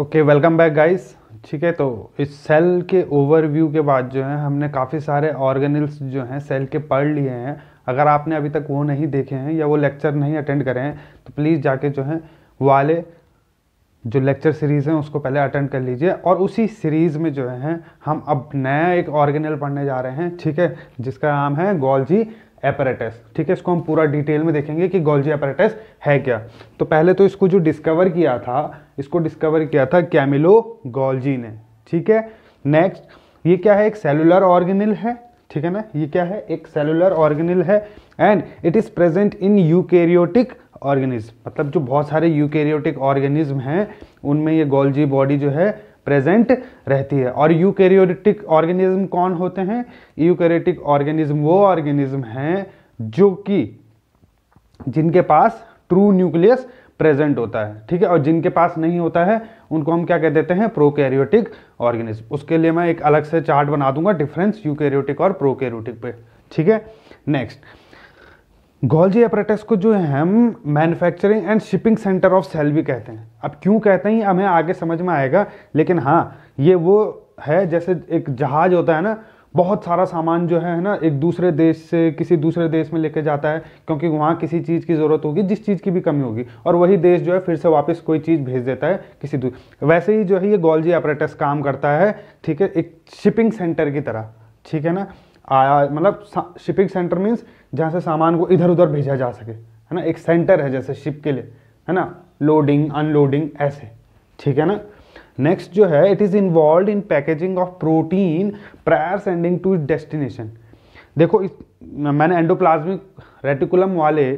okay welcome back guys ठीक है तो इस सेल के ओवरव्यू के बाद जो है हमने काफ़ी सारे ऑर्गेनल्स जो हैं सेल के पढ़ लिए हैं अगर आपने अभी तक वो नहीं देखे हैं या वो लेक्चर नहीं अटेंड करे हैं तो प्लीज़ जाके जो है वाले जो लेक्चर सीरीज़ हैं उसको पहले अटेंड कर लीजिए और उसी सीरीज़ में जो है हम अब नया एक ऑर्गेनल पढ़ने जा रहे हैं ठीक है जिसका नाम है गोलजी एपरेटस ठीक है इसको हम पूरा डिटेल में देखेंगे कि गोल्जी एपरेटस है क्या तो पहले तो इसको जो डिस्कवर किया था इसको डिस्कवर किया था कैमिलो गोल्जी ने ठीक है नेक्स्ट ये क्या है एक सेलुलर ऑर्गेनिल है ठीक है ना ये क्या है एक सेलुलर ऑर्गेनिल है and it is present in eukaryotic organism मतलब जो बहुत सारे यूकेरियोटिक ऑर्गेनिज्म हैं उनमें ये गोल्जी बॉडी जो है प्रेजेंट रहती है और यूकैरियोटिक ऑर्गेनिज्म कौन होते हैं यूकैरियोटिक ऑर्गेनिज्म वो ऑर्गेनिज्म हैं जो कि जिनके पास ट्रू न्यूक्लियस प्रेजेंट होता है ठीक है और जिनके पास नहीं होता है उनको हम क्या कह देते हैं प्रोकैरियोटिक ऑर्गेनिज्म उसके लिए मैं एक अलग से चार्ट बना दूंगा डिफरेंस यूकैरियोटिक और प्रोकैरियोटिक पे ठीक है नेक्स्ट गोल्जी एपरेटस को जो हम manufacturing and shipping centre of cell भी कहते हैं अब क्यों कहते हैं हमें आगे समझ में आएगा लेकिन हाँ ये वो है जैसे एक जहाज़ होता है ना बहुत सारा सामान जो है ना एक दूसरे देश से किसी दूसरे देश में लेके जाता है क्योंकि वहाँ किसी चीज़ की ज़रूरत होगी जिस चीज़ की भी कमी होगी और वही देश जो है फिर से वापस कोई चीज़ भेज देता है किसी दू वैसे ही जो है ये गोल्जी अपरेटस काम करता है ठीक है एक शिपिंग सेंटर की तरह ठीक है ना आया मतलब शिपिंग सेंटर मीन्स जहाँ से सामान को इधर उधर भेजा जा सके है ना एक सेंटर है जैसे शिप के लिए है ना लोडिंग अनलोडिंग ऐसे ठीक है ना नेक्स्ट जो है it is involve in packaging of protein prior sending to destination देखो इस मैंने एंडोप्लाज्मिक रेटिकुलम वाले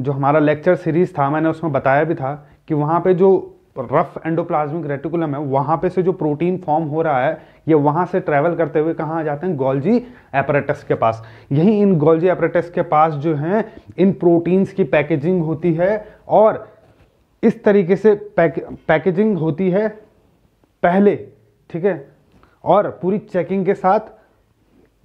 जो हमारा लेक्चर सीरीज़ था मैंने उसमें बताया भी था कि वहाँ पे जो रफ एंडोप्लाज्मिक रेटिकुलम है वहां पे से जो प्रोटीन फॉर्म हो रहा है ये वहां से ट्रेवल करते हुए कहाँ आ जाते हैं गोल्जी एपरेटस के पास यही इन गोल्जी एपरेटस के पास जो है इन प्रोटीन्स की पैकेजिंग होती है और इस तरीके से पैक, पैकेजिंग होती है पहले ठीक है और पूरी चेकिंग के साथ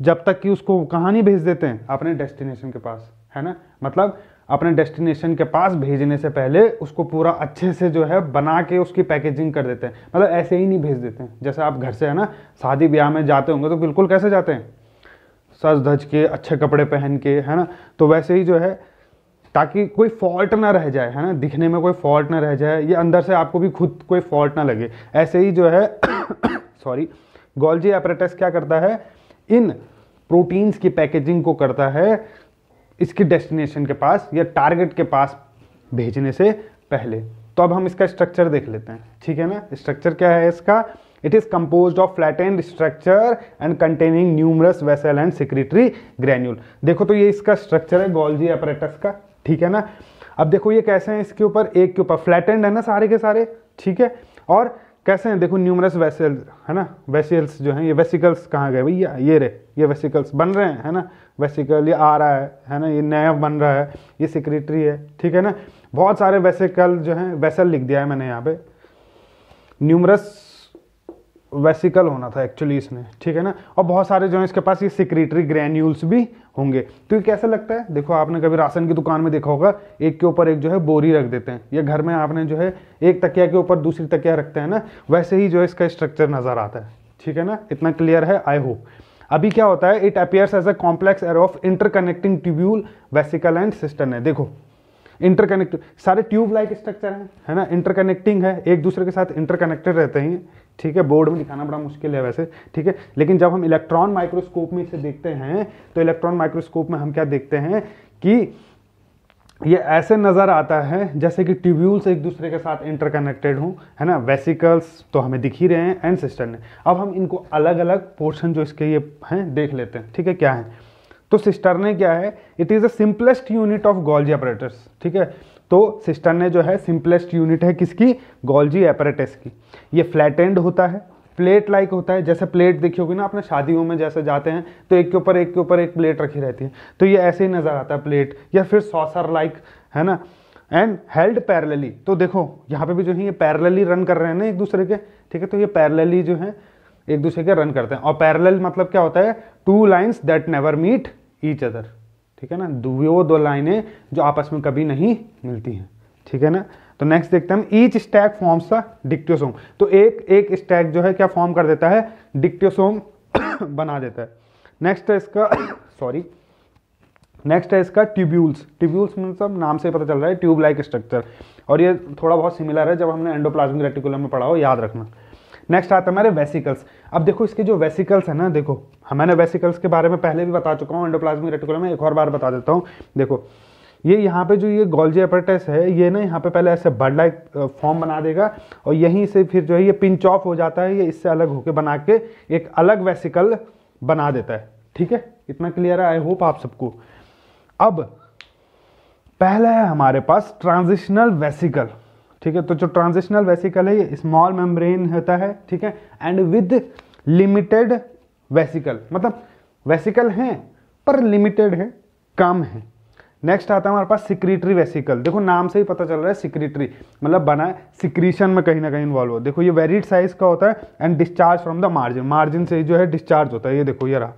जब तक कि उसको कहाँ नहीं भेज देते हैं अपने डेस्टिनेशन के पास है ना मतलब अपने डेस्टिनेशन के पास भेजने से पहले उसको पूरा अच्छे से जो है बना के उसकी पैकेजिंग कर देते हैं मतलब ऐसे ही नहीं भेज देते हैं जैसे आप घर से है ना शादी ब्याह में जाते होंगे तो बिल्कुल कैसे जाते हैं सज धज के अच्छे कपड़े पहन के है ना तो वैसे ही जो है ताकि कोई फॉल्ट ना रह जाए है ना दिखने में कोई फॉल्ट ना रह जाए या अंदर से आपको भी खुद कोई फॉल्ट ना लगे ऐसे ही जो है सॉरी गोल्जी एपरेटस क्या करता है इन प्रोटीन्स की पैकेजिंग को करता है इसकी डेस्टिनेशन के पास या टारगेट के पास भेजने से पहले तो अब हम इसका स्ट्रक्चर देख लेते हैं ठीक है ना स्ट्रक्चर क्या है इसका it is compose of flat and structure and containing numerous vessel and secretory granule देखो तो ये इसका स्ट्रक्चर है गोल्जी अपरेटस का ठीक है ना अब देखो ये कैसे हैं इसके ऊपर एक के ऊपर फ्लैट एंड है ना सारे के सारे ठीक है और कैसे हैं देखो न्यूमरस वेसल्स है ना वेसल्स जो हैं ये वेसिकल्स कहाँ गए भैया ये रे ये वेसिकल्स बन रहे हैं है ना वेसिकल ये आ रहा है है ना ये नया बन रहा है ये सिक्रेटरी है ठीक है ना बहुत सारे वेसिकल जो हैं वेसल लिख दिया है मैंने यहाँ पे न्यूमरस वेसिकल होना था एक्चुअली इसने ठीक है ना और बहुत सारे जो है इसके पास ये सिक्रेटरी ग्रैन्यूल्स भी होंगे तो ये कैसे लगता है देखो आपने कभी राशन की दुकान में देखा होगा एक के ऊपर एक जो है बोरी रख देते हैं या घर में आपने जो है एक तकिया के ऊपर दूसरी तकिया रखते हैं ना वैसे ही जो है इसका स्ट्रक्चर नज़र आता है ठीक है ना इतना क्लियर है आई होप अभी क्या होता है it appears as a complex air of interconnecting tubule vesicle and system है देखो इंटरकनेक्ट सारे ट्यूब लाइक स्ट्रक्चर हैं है ना इंटरकनेक्टिंग है एक दूसरे के साथ इंटरकनेक्टेड रहते हैं ठीक है बोर्ड में दिखाना बड़ा मुश्किल है वैसे ठीक है लेकिन जब हम इलेक्ट्रॉन माइक्रोस्कोप में इसे देखते हैं तो इलेक्ट्रॉन माइक्रोस्कोप में हम क्या देखते हैं कि ये ऐसे नज़र आता है जैसे कि ट्यूब्यूल्स एक दूसरे के साथ इंटरकनेक्टेड हों है ना वेसिकल्स तो हमें दिख ही रहे हैं एंड सिस्टर ने अब हम इनको अलग अलग पोर्शन जो इसके ये हैं देख लेते हैं ठीक है क्या है तो ने क्या है it is the simplest unit of Golgi apparatus ठीक है तो सिस्टर ने जो है सिंपलेस्ट यूनिट है किसकी गोल्जी एपरेटिस की ये फ्लैट एंड होता है प्लेट लाइक होता है जैसे प्लेट देखी होगी ना अपने शादियों में जैसे जाते हैं तो एक के ऊपर एक के ऊपर एक प्लेट रखी रहती है तो ये ऐसे ही नज़र आता है प्लेट या फिर सॉसर लाइक है ना एंड हेल्ड पैरलली तो देखो यहाँ पे भी जो है ये पैरलली रन कर रहे हैं ना एक दूसरे के ठीक है तो ये पैरलली जो है एक दूसरे के रन करते हैं और पैरल मतलब क्या होता है two lines that never meet each other ठीक है ना वो दो लाइनें जो आपस में कभी नहीं मिलती हैं ठीक है ना तो नेक्स्ट देखते हैं each stack forms the dictyosome तो एक एक स्टैक जो है क्या फॉर्म कर देता है डिक्टोसोम बना देता है नेक्स्ट है इसका सॉरी नेक्स्ट है इसका ट्यूब्यूल्स ट्यूब्यूल्स मतलब नाम से पता चल रहा है ट्यूब लाइक स्ट्रक्चर और ये थोड़ा बहुत सिमिलर है जब हमने एंडोप्लाज्मिक रेटिकुलम में पढ़ा हो याद रखना नेक्स्ट आता है हमारे वेसिकल्स अब देखो इसके जो वेसिकल्स है ना देखो हाँ, मैंने वेसिकल्स के बारे में पहले भी बता चुका हूँ एंडोप्लाज्मिक रेटिकुलम में एक और बार बता देता हूँ देखो ये यहाँ पे जो ये गोल्जी अपरटेस है ये ना यहाँ पे पहले ऐसे बर्ड लाइक फॉर्म बना देगा और यहीं से फिर जो है ये पिंच ऑफ हो जाता है ये इससे अलग होके बना के एक अलग वेसिकल बना देता है ठीक है इतना क्लियर है आई होप आप सबको अब पहला है हमारे पास ट्रांजिशनल वेसिकल ठीक है तो जो ट्रांजिशनल वेसिकल है स्मॉल मेम्ब्रेन होता है ठीक है एंड विद लिमिटेड वेसिकल मतलब वेसिकल हैं पर लिमिटेड है कम है नेक्स्ट आता है हमारे पास सिक्रिटरी वेसिकल देखो नाम से ही पता चल रहा है सिक्रेटरी मतलब बना है सिक्रीशन में कहीं ना कहीं इन्वॉल्व हो देखो ये वेरिड साइज का होता है and discharge from the margin margin से ही जो है डिस्चार्ज होता है ये देखो ये रहा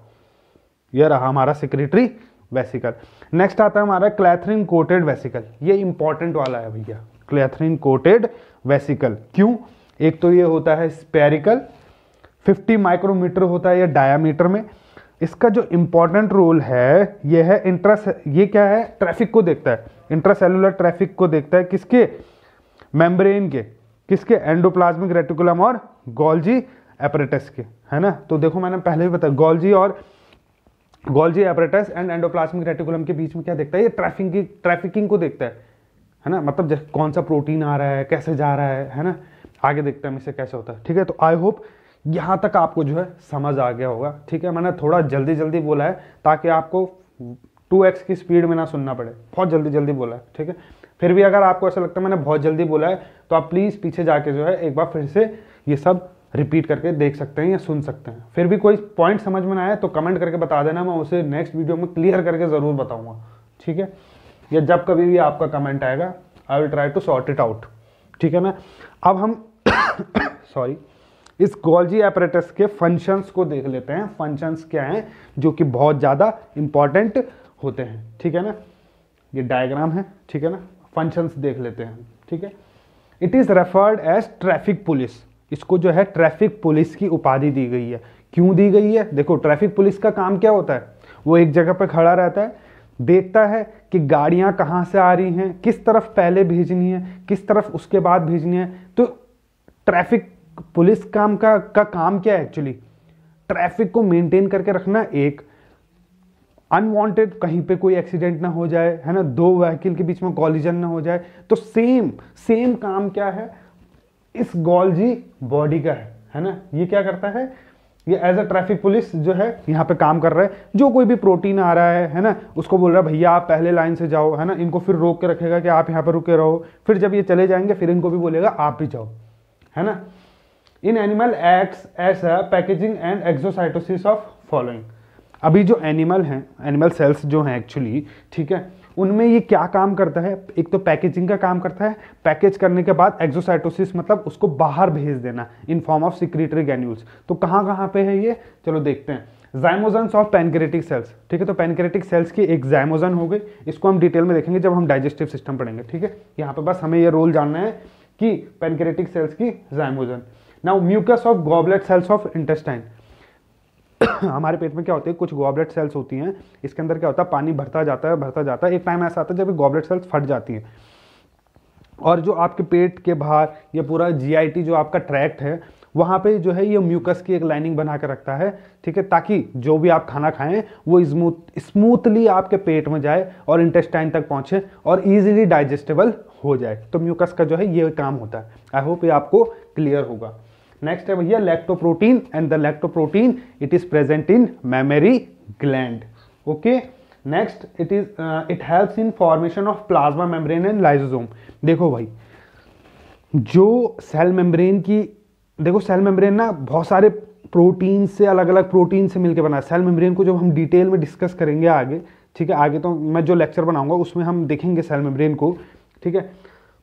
ये रहा हमारा सिक्रिटरी वेसिकल नेक्स्ट आता है हमारा क्लैथरिन कोटेड वेसिकल ये इंपॉर्टेंट वाला है भैया क्लैथरीन कोटेड वेसिकल क्यों एक तो ये होता है स्पेरिकल 50 माइक्रोमीटर होता है या डायामीटर में इसका जो इम्पोर्टेंट रोल है ये है इंट्रा ये क्या है ट्रैफिक को देखता है इंट्रासेलुलर ट्रैफिक को देखता है किसके मेम्ब्रेन के किसके एंडोप्लाज्मिक रेटिकुलम और गोल्जी एपरेटस के है ना तो देखो मैंने पहले भी बताया गोल्जी और Golgi apparatus and endoplasmic reticulum के बीच में क्या देखता है ये ट्रैफिकिंग ट्रैफिकिंग को देखता है है ना मतलब जैसे कौन सा प्रोटीन आ रहा है कैसे जा रहा है है ना आगे देखते हैं इससे कैसे होता है ठीक है तो आई होप यहाँ तक आपको जो है समझ आ गया होगा ठीक है मैंने थोड़ा जल्दी जल्दी बोला है ताकि आपको टू एक्स की स्पीड में ना सुनना पड़े बहुत जल्दी जल्दी बोला है ठीक है फिर भी अगर आपको ऐसा लगता है मैंने बहुत जल्दी बोला है तो आप प्लीज़ पीछे जाके जो है एक बार फिर से ये सब रिपीट करके देख सकते हैं या सुन सकते हैं फिर भी कोई पॉइंट समझ में ना आए तो कमेंट करके बता देना मैं उसे नेक्स्ट वीडियो में क्लियर करके ज़रूर बताऊँगा ठीक है या जब कभी भी आपका कमेंट आएगा I will try to sort it out ठीक है ना अब हम सॉरी इस गोल्जी एपरेटस के फंक्शंस को देख लेते हैं फंक्शंस क्या हैं जो कि बहुत ज़्यादा इम्पॉर्टेंट होते हैं ठीक है ना ये डायग्राम है ठीक है ना फंक्शंस देख लेते हैं ठीक है it is referred as traffic police इसको जो है ट्रैफिक पुलिस की उपाधि दी गई है क्यों दी गई है देखो ट्रैफिक पुलिस का काम क्या होता है वो एक जगह पर खड़ा रहता है देखता है कि गाड़ियाँ कहाँ से आ रही हैं किस तरफ पहले भेजनी है किस तरफ उसके बाद भेजनी है तो ट्रैफिक पुलिस काम का का काम क्या है एक्चुअली ट्रैफिक को मेंटेन करके रखना एक अनवांटेड कहीं पे कोई एक्सीडेंट ना हो जाए है ना दो व्हीकल के बीच में कॉलिजन ना हो जाए तो सेम सेम काम क्या है इस गोल्जी बॉडी का है है ना ये क्या करता है ये एज अ ट्रैफिक पुलिस जो है यहाँ पे काम कर रहा है जो कोई भी प्रोटीन आ रहा है है ना उसको बोल रहा है भैया आप पहले लाइन से जाओ है ना इनको फिर रोक के रखेगा कि आप यहाँ पर रुके रहो फिर जब ये चले जाएंगे फिर इनको भी बोलेगा आप भी जाओ है ना in animal acts as a packaging and exocytosis of following अभी जो एनिमल हैं एनिमल सेल्स जो हैं एक्चुअली ठीक है उनमें ये क्या काम करता है एक तो पैकेजिंग का काम करता है पैकेज करने के बाद एक्जोसाइटोसिस मतलब उसको बाहर भेज देना in form of secretory granules तो कहाँ कहाँ पे है ये चलो देखते हैं जाइमोजन्स ऑफ पैनक्रेटिक सेल्स ठीक है तो पैनक्रेटिक सेल्स की एक जाइमोजन हो गई इसको हम डिटेल में देखेंगे जब हम डाइजेस्टिव सिस्टम पढ़ेंगे ठीक है यहाँ पे बस हमें ये रोल जानना है कि पैनक्रेटिक सेल्स की zymogen now mucus of goblet cells of intestine हमारे पेट में क्या होती है कुछ गॉबलेट सेल्स होती हैं इसके अंदर क्या होता है पानी भरता जाता है भरता जाता है एक टाइम ऐसा आता है जब गॉबलेट सेल्स फट जाती हैं और जो आपके पेट के बाहर ये पूरा जी जो आपका ट्रैक्ट है वहाँ पे जो है ये म्यूकस की एक लाइनिंग बना के रखता है ठीक है ताकि जो भी आप खाना खाएं वो स्मूथ स्मूथली आपके पेट में जाए और इंटेस्टाइन तक पहुँचे और ईजिली डाइजेस्टेबल हो जाए तो म्यूकस का जो है ये काम होता है आई होप ये आपको क्लियर होगा नेक्स्ट है भैया lactoprotein and the lactoprotein it is present in mammary gland okay next it is it helps in formation of plasma membrane and lysosome देखो भाई जो सेल मेम्ब्रेन की देखो सेल मेम्ब्रेन ना बहुत सारे प्रोटीन से अलग अलग प्रोटीन से मिलकर बना सेल मेम्ब्रेन को जब हम डिटेल में डिस्कस करेंगे आगे ठीक है आगे तो मैं जो लेक्चर बनाऊंगा उसमें हम देखेंगे सेल मेम्ब्रेन को ठीक है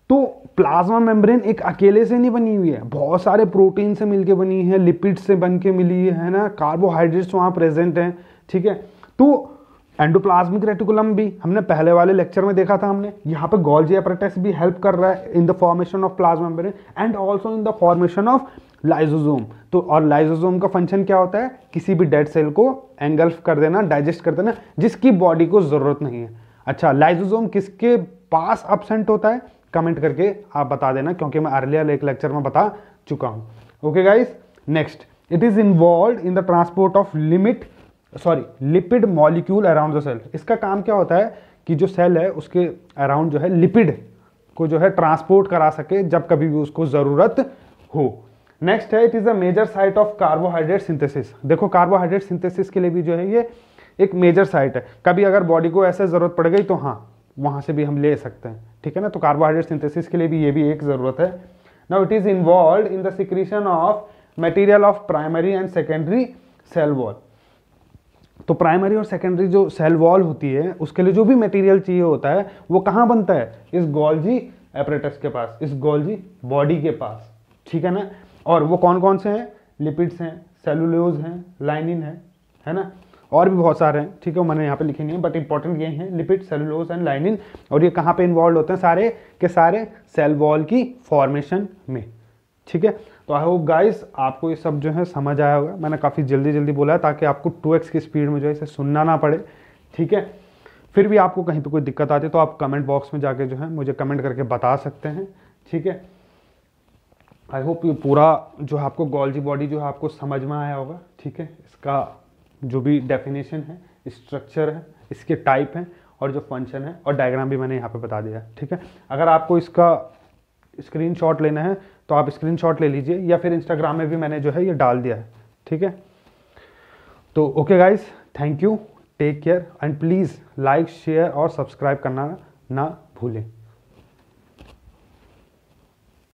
तो प्लाज्मा मेम्ब्रेन एक अकेले से नहीं बनी हुई है बहुत सारे प्रोटीन से मिलके बनी है लिपिड से बन के मिली है ना कार्बोहाइड्रेट्स वहाँ प्रेजेंट हैं ठीक है तो एंडोप्लाज्मिक रेटिकुलम भी हमने पहले वाले लेक्चर में देखा था हमने यहाँ पे गोल्जी एपरेटस भी हेल्प कर रहा है in the formation of plasma membrane and also in the formation of lysosome तो और लाइजोजोम का फंक्शन क्या होता है किसी भी डेड सेल को एंगल्फ कर देना डाइजेस्ट कर देना जिसकी बॉडी को ज़रूरत नहीं है अच्छा लाइजोजोम किसके पास अपसेंट होता है कमेंट करके आप बता देना क्योंकि मैं अर्लियर एक लेक्चर में बता चुका हूँ okay guys next it is involve in the transport of limit sorry lipid molecule around the cell इसका काम क्या होता है कि जो सेल है उसके अराउंड जो है लिपिड को जो है ट्रांसपोर्ट करा सके जब कभी भी उसको ज़रूरत हो नेक्स्ट है it is a major site of carbohydrate synthesis देखो कार्बोहाइड्रेट सिंथेसिस के लिए भी जो है ये एक मेजर साइट है कभी अगर बॉडी को ऐसे ज़रूरत पड़ गई तो हाँ वहाँ से भी हम ले सकते हैं ठीक है ना तो कार्बोहाइड्रेट सिंथेसिस के लिए भी ये भी एक ज़रूरत है now it is involve in the secretion of material of primary and secondary cell wall तो प्राइमरी और सेकेंडरी जो सेल वॉल होती है उसके लिए जो भी मटेरियल चाहिए होता है वो कहाँ बनता है इस गोल्जी एपरेटस के पास इस गोल्जी बॉडी के पास ठीक है ना और वो कौन कौन से हैं लिपिड्स हैं सेलुलोज हैं लाइनिन है है ना और भी बहुत सारे हैं ठीक है वो मैंने यहाँ पे लिखे नहीं है बट इंपॉर्टेंट ये हैं लिपिड सेलुलोज एंड लाइनिन और ये कहाँ पे इन्वॉल्व होते हैं सारे के सारे सेल वॉल की फॉर्मेशन में ठीक है तो आई होप गाइस आपको ये सब जो है समझ आया होगा मैंने काफ़ी जल्दी जल्दी बोला है ताकि आपको टू की स्पीड में जो है इसे सुनना ना पड़े ठीक है फिर भी आपको कहीं पर कोई दिक्कत आती है तो आप कमेंट बॉक्स में जाके जो है मुझे कमेंट करके बता सकते हैं ठीक है आई होप ये पूरा जो आपको गोल्जी बॉडी जो है आपको समझ में आया होगा ठीक है इसका जो भी डेफिनेशन है स्ट्रक्चर है इसके टाइप हैं और जो फंक्शन है और डायग्राम भी मैंने यहाँ पे बता दिया है ठीक है अगर आपको इसका स्क्रीनशॉट लेना है तो आप स्क्रीनशॉट ले लीजिए या फिर इंस्टाग्राम में भी मैंने जो है ये डाल दिया है ठीक है तो okay guys thank you take care and please like share और सब्सक्राइब करना ना भूलें